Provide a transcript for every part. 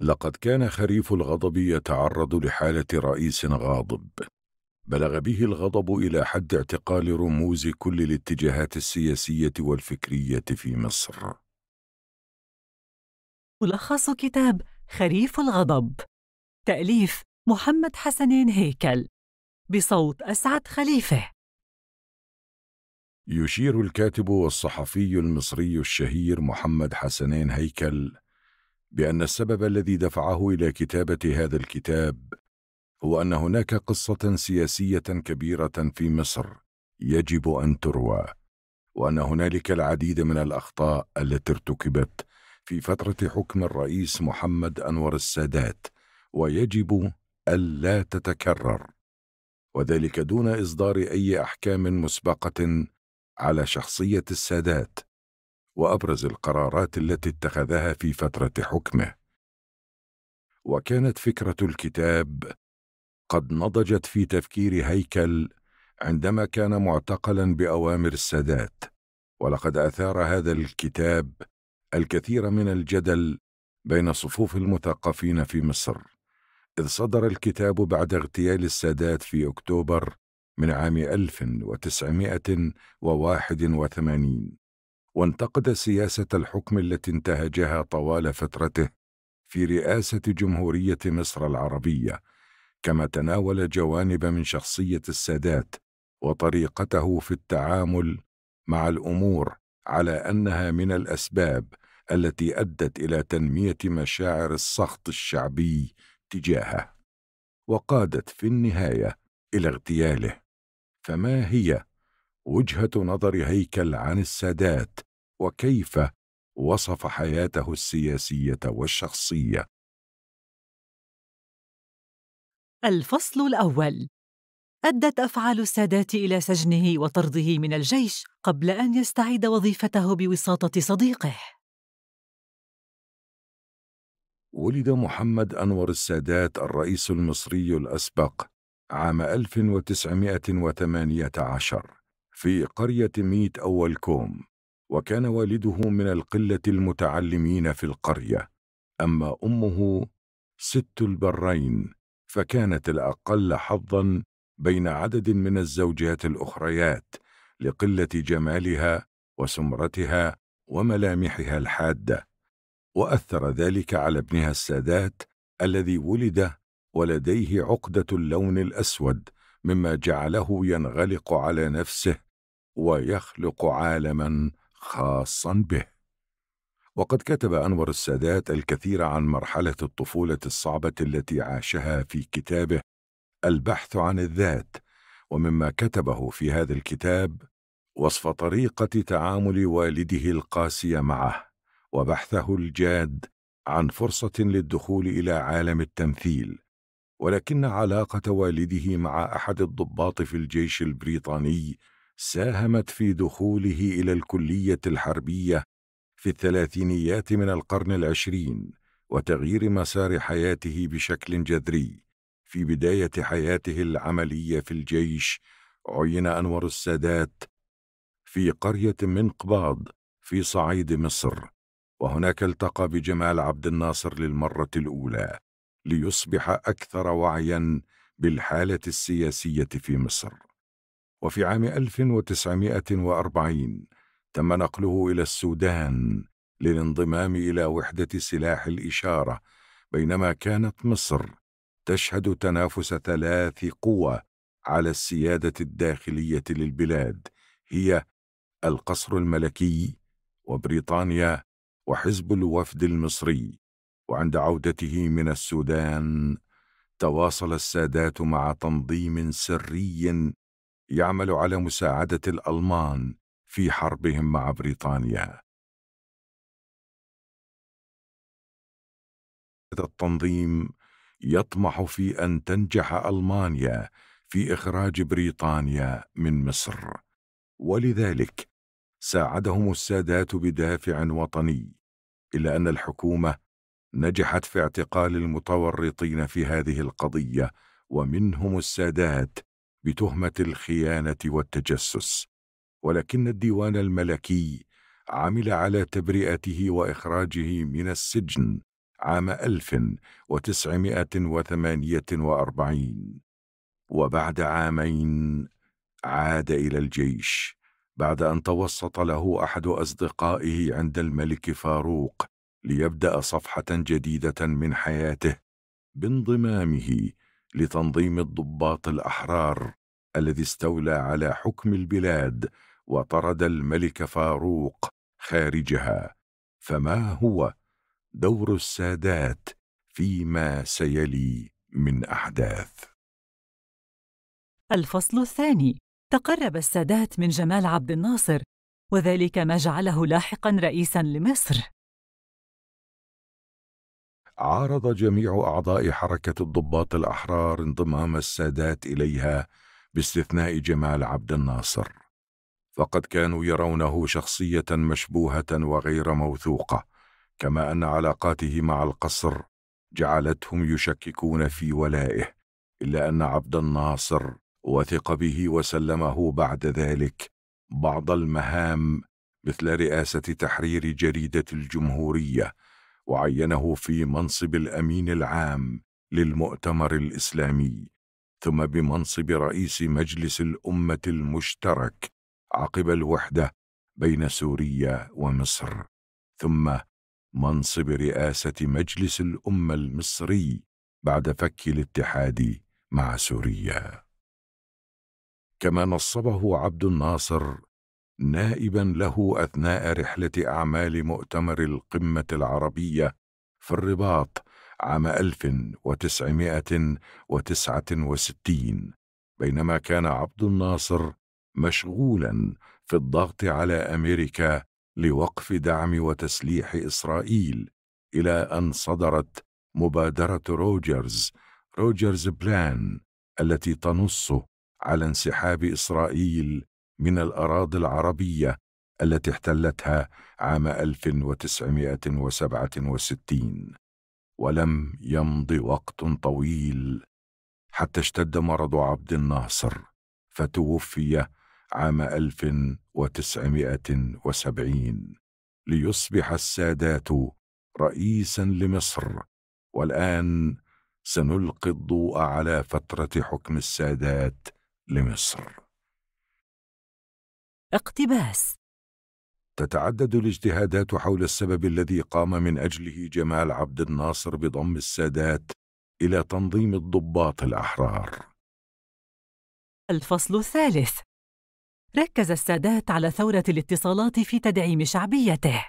لقد كان خريف الغضب يتعرض لحالة رئيس غاضب بلغ به الغضب إلى حد اعتقال رموز كل الاتجاهات السياسية والفكرية في مصر ملخص كتاب خريف الغضب تأليف محمد حسنين هيكل بصوت أسعد خليفة يشير الكاتب والصحفي المصري الشهير محمد حسنين هيكل بأن السبب الذي دفعه إلى كتابة هذا الكتاب هو أن هناك قصة سياسية كبيرة في مصر يجب أن تروى وأن هنالك العديد من الأخطاء التي ارتكبت في فترة حكم الرئيس محمد أنور السادات ويجب ألا تتكرر وذلك دون إصدار أي أحكام مسبقة على شخصية السادات وأبرز القرارات التي اتخذها في فترة حكمه وكانت فكرة الكتاب قد نضجت في تفكير هيكل عندما كان معتقلا بأوامر السادات ولقد أثار هذا الكتاب الكثير من الجدل بين صفوف المثقفين في مصر إذ صدر الكتاب بعد اغتيال السادات في أكتوبر من عام 1981 وانتقد سياسة الحكم التي انتهجها طوال فترته في رئاسة جمهورية مصر العربية كما تناول جوانب من شخصية السادات وطريقته في التعامل مع الأمور على أنها من الأسباب التي أدت إلى تنمية مشاعر السخط الشعبي تجاهه وقادت في النهاية إلى اغتياله فما هي وجهة نظر هيكل عن السادات وكيف وصف حياته السياسيه والشخصيه الفصل الاول ادت افعال السادات الى سجنه وطرده من الجيش قبل ان يستعيد وظيفته بوساطه صديقه ولد محمد أنور السادات الرئيس المصري الأسبق عام 1918 في قرية ميت أول كوم وكان والده من القلة المتعلمين في القرية أما أمه ست البرين فكانت الأقل حظا بين عدد من الزوجات الأخريات لقلة جمالها وسمرتها وملامحها الحادة وأثر ذلك على ابنها السادات الذي ولد ولديه عقدة اللون الأسود مما جعله ينغلق على نفسه ويخلق عالماً خاصا به وقد كتب أنور السادات الكثير عن مرحلة الطفولة الصعبة التي عاشها في كتابه البحث عن الذات ومما كتبه في هذا الكتاب وصف طريقة تعامل والده القاسي معه وبحثه الجاد عن فرصة للدخول إلى عالم التمثيل ولكن علاقة والده مع أحد الضباط في الجيش البريطاني ساهمت في دخوله إلى الكلية الحربية في الثلاثينيات من القرن العشرين وتغيير مسار حياته بشكل جذري في بداية حياته العملية في الجيش عين أنور السادات في قرية من قباض في صعيد مصر وهناك التقى بجمال عبد الناصر للمرة الأولى ليصبح أكثر وعياً بالحالة السياسية في مصر وفي عام 1940 تم نقله إلى السودان للانضمام إلى وحدة سلاح الإشارة بينما كانت مصر تشهد تنافس ثلاث قوى على السيادة الداخلية للبلاد هي القصر الملكي وبريطانيا وحزب الوفد المصري وعند عودته من السودان تواصل السادات مع تنظيم سري يعمل على مساعدة الألمان في حربهم مع بريطانيا. هذا التنظيم يطمح في أن تنجح ألمانيا في إخراج بريطانيا من مصر، ولذلك ساعدهم السادات بدافع وطني، إلا أن الحكومة نجحت في اعتقال المتورطين في هذه القضية ومنهم السادات بتهمة الخيانة والتجسس ولكن الديوان الملكي عمل على تبرئته وإخراجه من السجن عام 1948 وبعد عامين عاد إلى الجيش بعد أن توسط له أحد أصدقائه عند الملك فاروق ليبدأ صفحة جديدة من حياته بانضمامه لتنظيم الضباط الأحرار الذي استولى على حكم البلاد وطرد الملك فاروق خارجها فما هو دور السادات فيما سيلي من أحداث الفصل الثاني تقرب السادات من جمال عبد الناصر وذلك ما جعله لاحقا رئيسا لمصر عارض جميع أعضاء حركة الضباط الأحرار انضمام السادات إليها باستثناء جمال عبد الناصر فقد كانوا يرونه شخصية مشبوهة وغير موثوقة كما أن علاقاته مع القصر جعلتهم يشككون في ولائه إلا أن عبد الناصر وثق به وسلمه بعد ذلك بعض المهام مثل رئاسة تحرير جريدة الجمهورية وعينه في منصب الأمين العام للمؤتمر الإسلامي ثم بمنصب رئيس مجلس الأمة المشترك عقب الوحدة بين سوريا ومصر ثم منصب رئاسة مجلس الأمة المصري بعد فك الاتحاد مع سوريا كما نصبه عبد الناصر نائبا له أثناء رحلة أعمال مؤتمر القمة العربية في الرباط عام 1969 بينما كان عبد الناصر مشغولا في الضغط على أمريكا لوقف دعم وتسليح إسرائيل إلى أن صدرت مبادرة روجرز روجرز بلان التي تنص على انسحاب إسرائيل من الأراضي العربية التي احتلتها عام 1967 ولم يمض وقت طويل حتى اشتد مرض عبد الناصر فتوفي عام 1970 ليصبح السادات رئيسا لمصر والآن سنلقي الضوء على فترة حكم السادات لمصر اقتباس تتعدد الاجتهادات حول السبب الذي قام من أجله جمال عبد الناصر بضم السادات إلى تنظيم الضباط الأحرار الفصل الثالث ركز السادات على ثورة الاتصالات في تدعيم شعبيته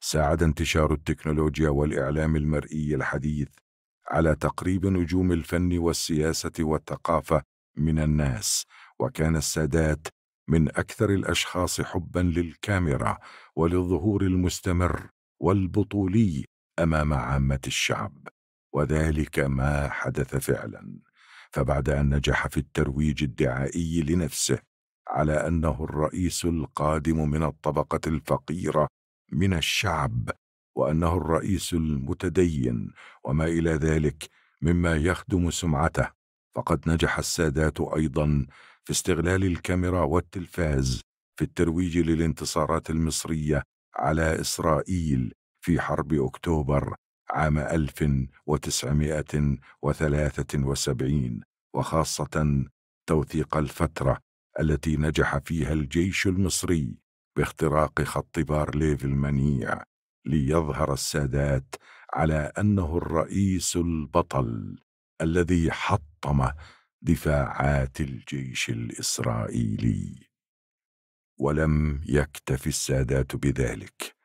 ساعد انتشار التكنولوجيا والإعلام المرئي الحديث على تقريب نجوم الفن والسياسة والثقافة من الناس وكان السادات من أكثر الأشخاص حبا للكاميرا وللظهور المستمر والبطولي أمام عامة الشعب وذلك ما حدث فعلا فبعد أن نجح في الترويج الدعائي لنفسه على أنه الرئيس القادم من الطبقة الفقيرة من الشعب وأنه الرئيس المتدين وما إلى ذلك مما يخدم سمعته فقد نجح السادات أيضا في استغلال الكاميرا والتلفاز في الترويج للانتصارات المصرية على إسرائيل في حرب أكتوبر عام 1973 وخاصة توثيق الفترة التي نجح فيها الجيش المصري باختراق خط بارليف المنيع ليظهر السادات على أنه الرئيس البطل الذي حطم دفاعات الجيش الاسرائيلي ولم يكتف السادات بذلك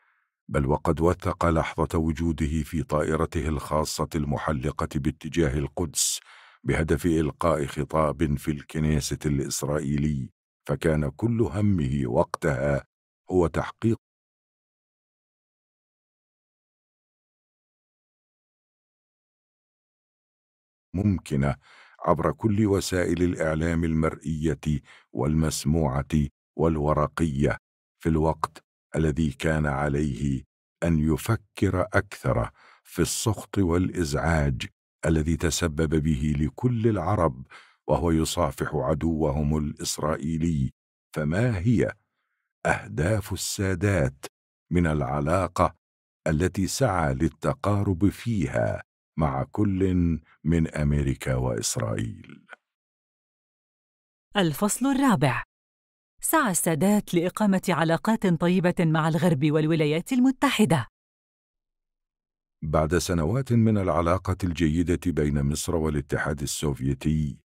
بل وقد وثق لحظه وجوده في طائرته الخاصه المحلقه باتجاه القدس بهدف القاء خطاب في الكنيسه الاسرائيلي فكان كل همه وقتها هو تحقيق ممكنه عبر كل وسائل الإعلام المرئية والمسموعة والورقية في الوقت الذي كان عليه أن يفكر أكثر في السخط والإزعاج الذي تسبب به لكل العرب وهو يصافح عدوهم الإسرائيلي فما هي أهداف السادات من العلاقة التي سعى للتقارب فيها مع كل من أمريكا وإسرائيل الفصل الرابع سعى السادات لإقامة علاقات طيبة مع الغرب والولايات المتحدة بعد سنوات من العلاقة الجيدة بين مصر والاتحاد السوفيتي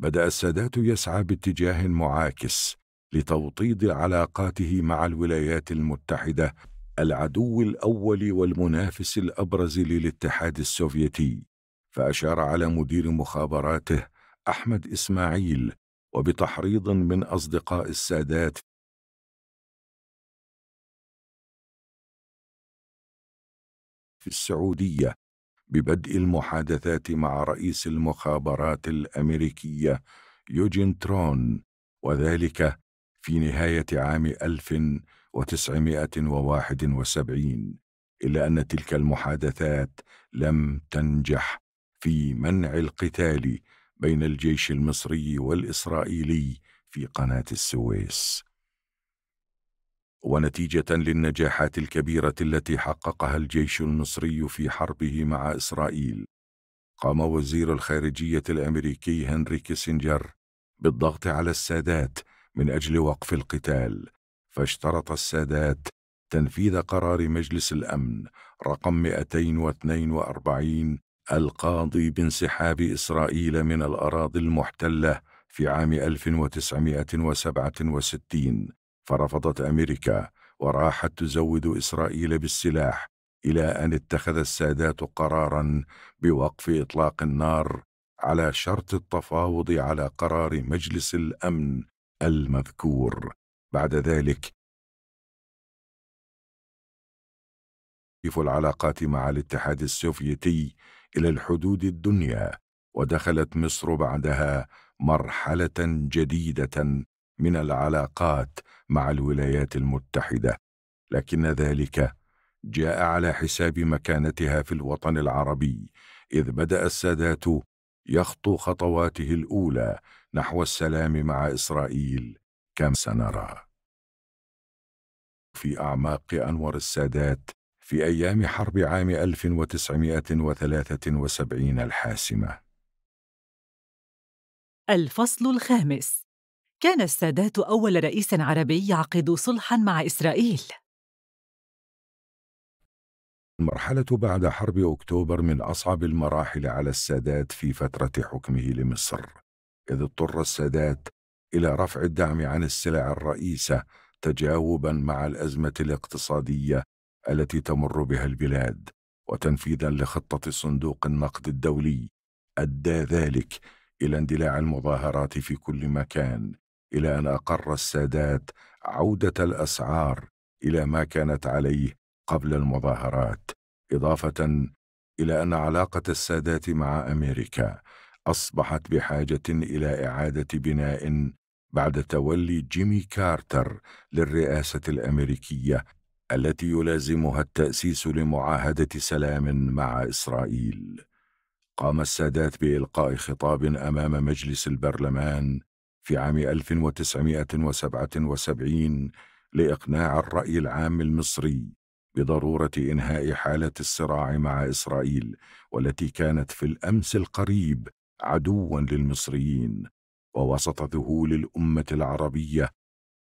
بدأ السادات يسعى باتجاه معاكس لتوطيد علاقاته مع الولايات المتحدة العدو الأول والمنافس الأبرز للاتحاد السوفيتي فأشار على مدير مخابراته أحمد إسماعيل وبتحريض من أصدقاء السادات في السعودية ببدء المحادثات مع رئيس المخابرات الأمريكية يوجين ترون وذلك في نهاية عام 1900 1971 إلا أن تلك المحادثات لم تنجح في منع القتال بين الجيش المصري والإسرائيلي في قناة السويس ونتيجة للنجاحات الكبيرة التي حققها الجيش المصري في حربه مع إسرائيل قام وزير الخارجية الأمريكي هنري كيسنجر بالضغط على السادات من أجل وقف القتال فاشترط السادات تنفيذ قرار مجلس الأمن رقم 242 القاضي بانسحاب إسرائيل من الأراضي المحتلة في عام 1967 فرفضت أمريكا وراحت تزود إسرائيل بالسلاح إلى أن اتخذ السادات قرارا بوقف إطلاق النار على شرط التفاوض على قرار مجلس الأمن المذكور بعد ذلك كيف العلاقات مع الاتحاد السوفيتي إلى الحدود الدنيا ودخلت مصر بعدها مرحلة جديدة من العلاقات مع الولايات المتحدة لكن ذلك جاء على حساب مكانتها في الوطن العربي إذ بدأ السادات يخطو خطواته الأولى نحو السلام مع إسرائيل كما سنرى في أعماق أنور السادات في أيام حرب عام 1973 الحاسمة. الفصل الخامس كان السادات أول رئيس عربي يعقد صلحا مع إسرائيل. المرحلة بعد حرب أكتوبر من أصعب المراحل على السادات في فترة حكمه لمصر، إذ اضطر السادات إلى رفع الدعم عن السلع الرئيسة تجاوبا مع الازمه الاقتصاديه التي تمر بها البلاد وتنفيذا لخطه صندوق النقد الدولي ادى ذلك الى اندلاع المظاهرات في كل مكان الى ان اقر السادات عوده الاسعار الى ما كانت عليه قبل المظاهرات اضافه الى ان علاقه السادات مع امريكا اصبحت بحاجه الى اعاده بناء بعد تولي جيمي كارتر للرئاسة الأمريكية التي يلازمها التأسيس لمعاهدة سلام مع إسرائيل. قام السادات بإلقاء خطاب أمام مجلس البرلمان في عام 1977 لإقناع الرأي العام المصري بضرورة إنهاء حالة الصراع مع إسرائيل والتي كانت في الأمس القريب عدوا للمصريين ووسط ذهول الأمة العربية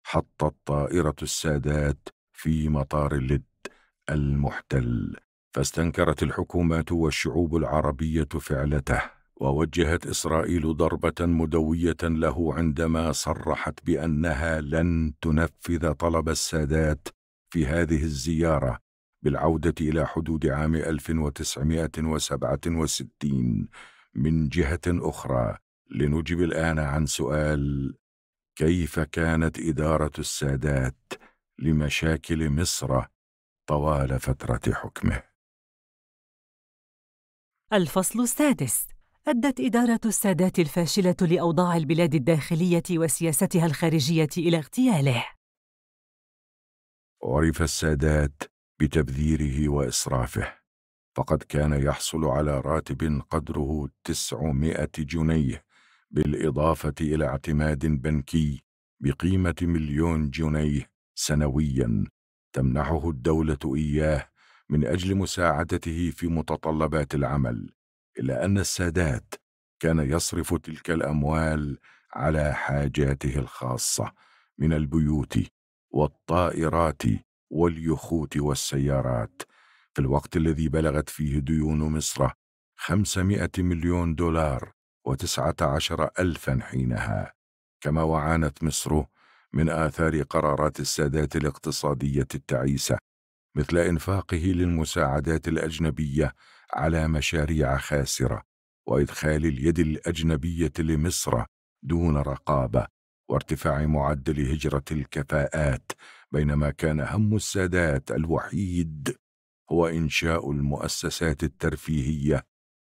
حطت طائرة السادات في مطار اللد المحتل فاستنكرت الحكومات والشعوب العربية فعلته ووجهت إسرائيل ضربة مدوية له عندما صرحت بأنها لن تنفذ طلب السادات في هذه الزيارة بالعودة إلى حدود عام 1967 من جهة أخرى لنجب الآن عن سؤال كيف كانت إدارة السادات لمشاكل مصر طوال فترة حكمه؟ الفصل السادس أدت إدارة السادات الفاشلة لأوضاع البلاد الداخلية وسياستها الخارجية إلى اغتياله. عرف السادات بتبذيره وإسرافه، فقد كان يحصل على راتب قدره 900 جنيه بالإضافة إلى اعتماد بنكي بقيمة مليون جنيه سنوياً تمنحه الدولة إياه من أجل مساعدته في متطلبات العمل إلا أن السادات كان يصرف تلك الأموال على حاجاته الخاصة من البيوت والطائرات واليخوت والسيارات في الوقت الذي بلغت فيه ديون مصر 500 مليون دولار وتسعة عشر ألفا حينها كما وعانت مصر من آثار قرارات السادات الاقتصادية التعيسة مثل إنفاقه للمساعدات الأجنبية على مشاريع خاسرة وإدخال اليد الأجنبية لمصر دون رقابة وارتفاع معدل هجرة الكفاءات بينما كان هم السادات الوحيد هو إنشاء المؤسسات الترفيهية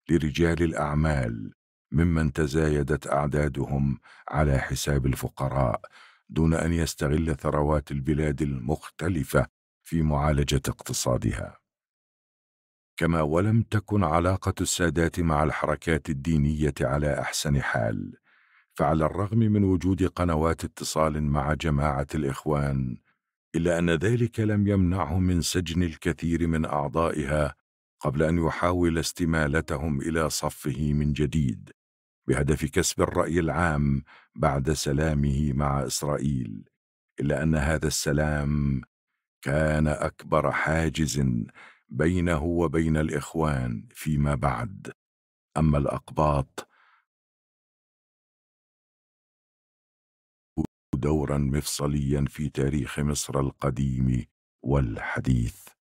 لرجال الأعمال ممن تزايدت اعدادهم على حساب الفقراء دون ان يستغل ثروات البلاد المختلفه في معالجه اقتصادها كما ولم تكن علاقه السادات مع الحركات الدينيه على احسن حال فعلى الرغم من وجود قنوات اتصال مع جماعه الاخوان الا ان ذلك لم يمنعه من سجن الكثير من اعضائها قبل أن يحاول استمالتهم إلى صفه من جديد بهدف كسب الرأي العام بعد سلامه مع إسرائيل إلا أن هذا السلام كان أكبر حاجز بينه وبين الإخوان فيما بعد أما الأقباط دورا مفصليا في تاريخ مصر القديم والحديث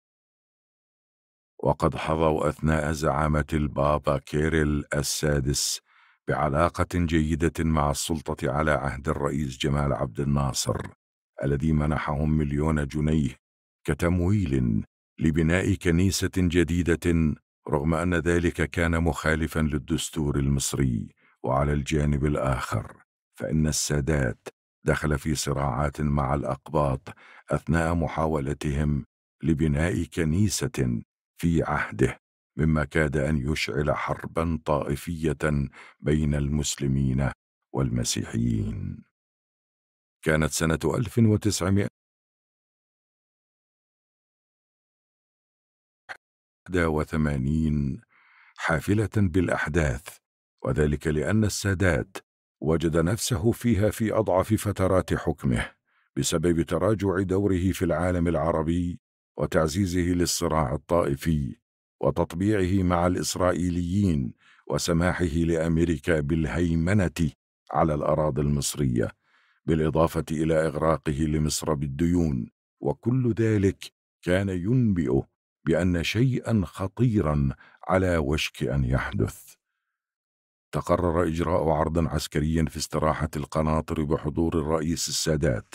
وقد حظوا أثناء زعامة البابا كيريل السادس بعلاقة جيدة مع السلطة على عهد الرئيس جمال عبد الناصر الذي منحهم مليون جنيه كتمويل لبناء كنيسة جديدة رغم أن ذلك كان مخالفا للدستور المصري وعلى الجانب الآخر فإن السادات دخل في صراعات مع الأقباط أثناء محاولتهم لبناء كنيسة في عهده مما كاد ان يشعل حربا طائفيه بين المسلمين والمسيحيين كانت سنه 1900 وثمانين حافلة بالأحداث وذلك لأن السادات وجد نفسه فيها في أضعف فترات حكمه بسبب تراجع دوره في العالم العربي وتعزيزه للصراع الطائفي وتطبيعه مع الإسرائيليين وسماحه لأمريكا بالهيمنة على الأراضي المصرية بالإضافة إلى إغراقه لمصر بالديون وكل ذلك كان ينبئه بأن شيئا خطيرا على وشك أن يحدث تقرر إجراء عرض عسكري في استراحة القناطر بحضور الرئيس السادات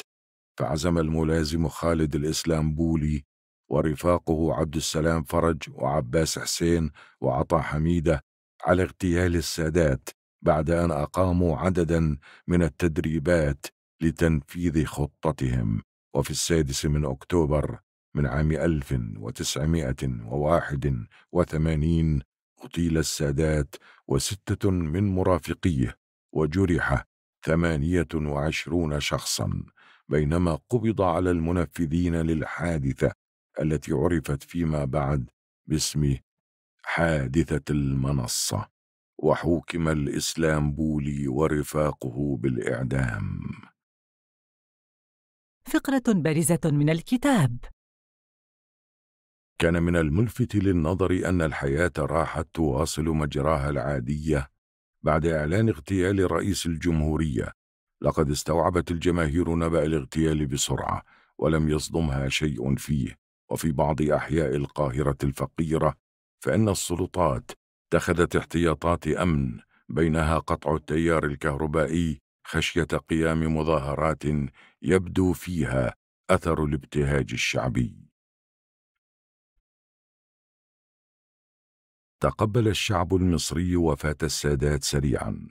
فعزم الملازم خالد الإسلامبولي ورفاقه عبد السلام فرج وعباس حسين وعطا حميده على اغتيال السادات بعد ان اقاموا عددا من التدريبات لتنفيذ خطتهم وفي السادس من اكتوبر من عام 1981 اغتيل السادات وستة من مرافقيه وجرح ثمانية وعشرون شخصا بينما قبض على المنفذين للحادثة التي عرفت فيما بعد باسم حادثة المنصة وحوكم الإسلامبولي ورفاقه بالإعدام فقرة بارزة من الكتاب كان من الملفت للنظر أن الحياة راحت تواصل مجراها العادية بعد إعلان اغتيال رئيس الجمهورية لقد استوعبت الجماهير نبأ الاغتيال بسرعة ولم يصدمها شيء فيه وفي بعض أحياء القاهرة الفقيرة فإن السلطات اتخذت احتياطات أمن بينها قطع التيار الكهربائي خشية قيام مظاهرات يبدو فيها أثر الابتهاج الشعبي تقبل الشعب المصري وفاة السادات سريعا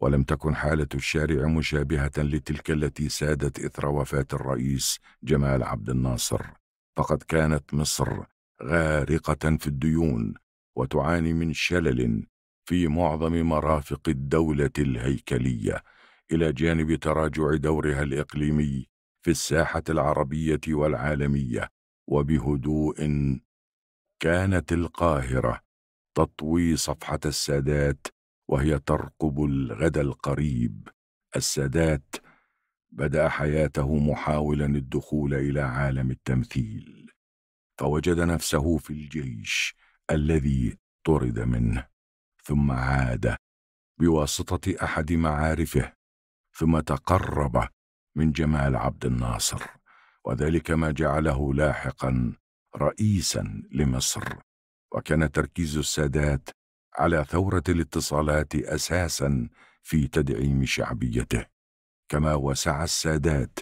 ولم تكن حالة الشارع مشابهة لتلك التي سادت إثر وفاة الرئيس جمال عبد الناصر فقد كانت مصر غارقة في الديون وتعاني من شلل في معظم مرافق الدولة الهيكلية إلى جانب تراجع دورها الإقليمي في الساحة العربية والعالمية وبهدوء كانت القاهرة تطوي صفحة السادات وهي ترقب الغد القريب السادات بدا حياته محاولا الدخول الى عالم التمثيل فوجد نفسه في الجيش الذي طرد منه ثم عاد بواسطه احد معارفه ثم تقرب من جمال عبد الناصر وذلك ما جعله لاحقا رئيسا لمصر وكان تركيز السادات على ثورة الاتصالات أساسا في تدعيم شعبيته كما وسع السادات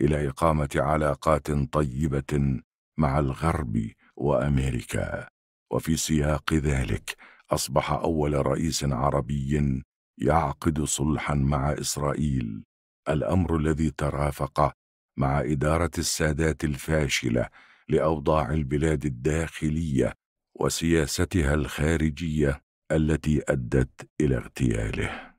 إلى إقامة علاقات طيبة مع الغرب وأمريكا وفي سياق ذلك أصبح أول رئيس عربي يعقد صلحا مع إسرائيل الأمر الذي ترافق مع إدارة السادات الفاشلة لأوضاع البلاد الداخلية وسياستها الخارجية التي أدت إلى اغتياله